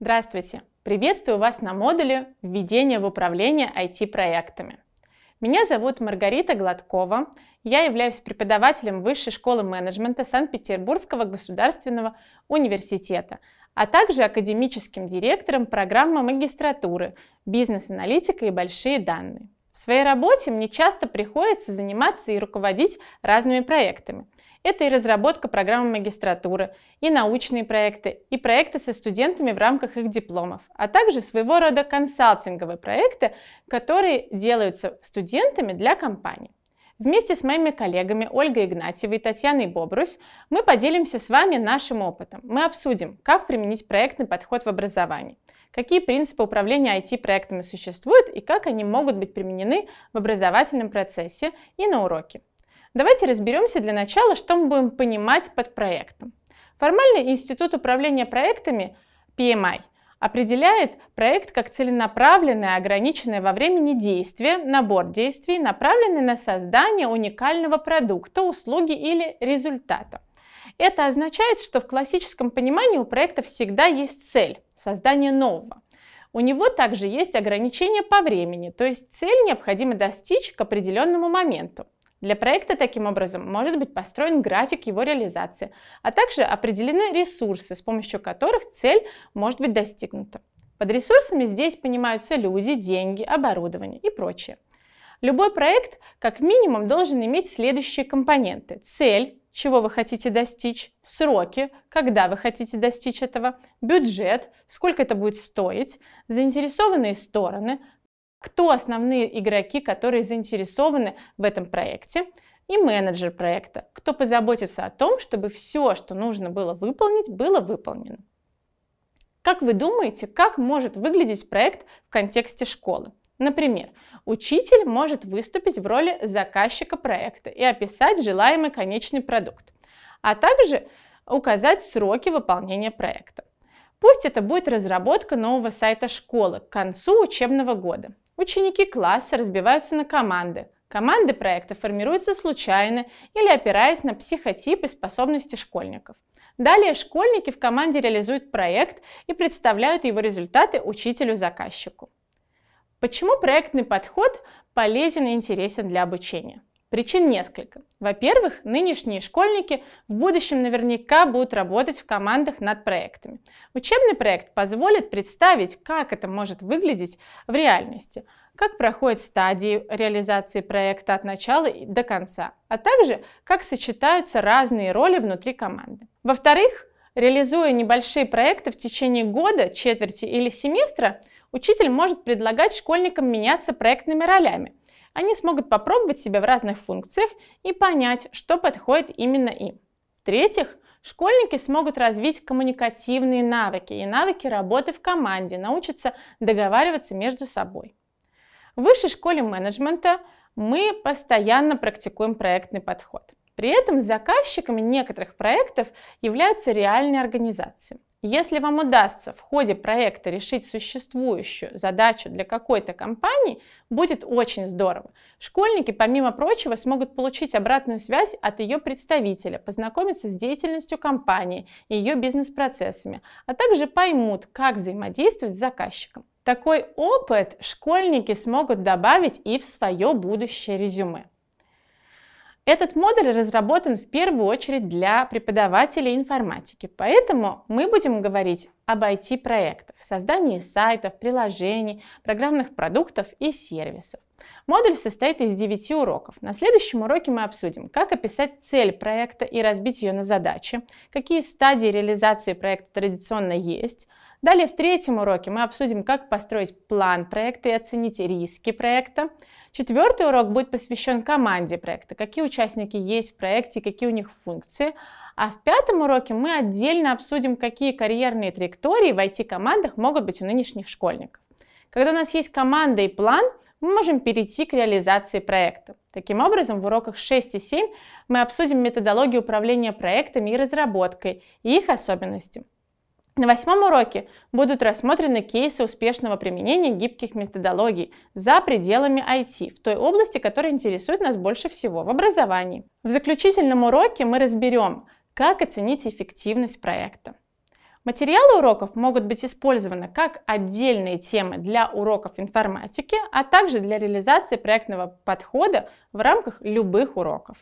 Здравствуйте! Приветствую вас на модуле «Введение в управление IT-проектами». Меня зовут Маргарита Гладкова. Я являюсь преподавателем Высшей школы менеджмента Санкт-Петербургского государственного университета, а также академическим директором программы магистратуры «Бизнес-аналитика и большие данные». В своей работе мне часто приходится заниматься и руководить разными проектами. Это и разработка программы магистратуры, и научные проекты, и проекты со студентами в рамках их дипломов, а также своего рода консалтинговые проекты, которые делаются студентами для компаний. Вместе с моими коллегами Ольгой Игнатьевой и Татьяной Бобрусь мы поделимся с вами нашим опытом. Мы обсудим, как применить проектный подход в образовании какие принципы управления IT-проектами существуют и как они могут быть применены в образовательном процессе и на уроке. Давайте разберемся для начала, что мы будем понимать под проектом. Формальный институт управления проектами PMI определяет проект как целенаправленное, ограниченное во времени действие, набор действий, направленный на создание уникального продукта, услуги или результата. Это означает, что в классическом понимании у проекта всегда есть цель – создание нового. У него также есть ограничения по времени, то есть цель необходимо достичь к определенному моменту. Для проекта таким образом может быть построен график его реализации, а также определены ресурсы, с помощью которых цель может быть достигнута. Под ресурсами здесь понимаются люди, деньги, оборудование и прочее. Любой проект как минимум должен иметь следующие компоненты. Цель, чего вы хотите достичь, сроки, когда вы хотите достичь этого, бюджет, сколько это будет стоить, заинтересованные стороны, кто основные игроки, которые заинтересованы в этом проекте, и менеджер проекта, кто позаботится о том, чтобы все, что нужно было выполнить, было выполнено. Как вы думаете, как может выглядеть проект в контексте школы? Например, учитель может выступить в роли заказчика проекта и описать желаемый конечный продукт, а также указать сроки выполнения проекта. Пусть это будет разработка нового сайта школы к концу учебного года. Ученики класса разбиваются на команды. Команды проекта формируются случайно или опираясь на психотип и способности школьников. Далее школьники в команде реализуют проект и представляют его результаты учителю-заказчику. Почему проектный подход полезен и интересен для обучения? Причин несколько. Во-первых, нынешние школьники в будущем наверняка будут работать в командах над проектами. Учебный проект позволит представить, как это может выглядеть в реальности, как проходят стадии реализации проекта от начала до конца, а также как сочетаются разные роли внутри команды. Во-вторых, реализуя небольшие проекты в течение года, четверти или семестра, Учитель может предлагать школьникам меняться проектными ролями. Они смогут попробовать себя в разных функциях и понять, что подходит именно им. В-третьих, школьники смогут развить коммуникативные навыки и навыки работы в команде, научиться договариваться между собой. В высшей школе менеджмента мы постоянно практикуем проектный подход. При этом заказчиками некоторых проектов являются реальные организации – если вам удастся в ходе проекта решить существующую задачу для какой-то компании, будет очень здорово. Школьники, помимо прочего, смогут получить обратную связь от ее представителя, познакомиться с деятельностью компании и ее бизнес-процессами, а также поймут, как взаимодействовать с заказчиком. Такой опыт школьники смогут добавить и в свое будущее резюме. Этот модуль разработан в первую очередь для преподавателей информатики, поэтому мы будем говорить об IT-проектах, создании сайтов, приложений, программных продуктов и сервисов. Модуль состоит из 9 уроков. На следующем уроке мы обсудим, как описать цель проекта и разбить ее на задачи, какие стадии реализации проекта традиционно есть, Далее в третьем уроке мы обсудим, как построить план проекта и оценить риски проекта. Четвертый урок будет посвящен команде проекта, какие участники есть в проекте, какие у них функции. А в пятом уроке мы отдельно обсудим, какие карьерные траектории в IT-командах могут быть у нынешних школьников. Когда у нас есть команда и план, мы можем перейти к реализации проекта. Таким образом, в уроках 6 и 7 мы обсудим методологию управления проектами и разработкой и их особенности. На восьмом уроке будут рассмотрены кейсы успешного применения гибких методологий за пределами IT, в той области, которая интересует нас больше всего, в образовании. В заключительном уроке мы разберем, как оценить эффективность проекта. Материалы уроков могут быть использованы как отдельные темы для уроков информатики, а также для реализации проектного подхода в рамках любых уроков.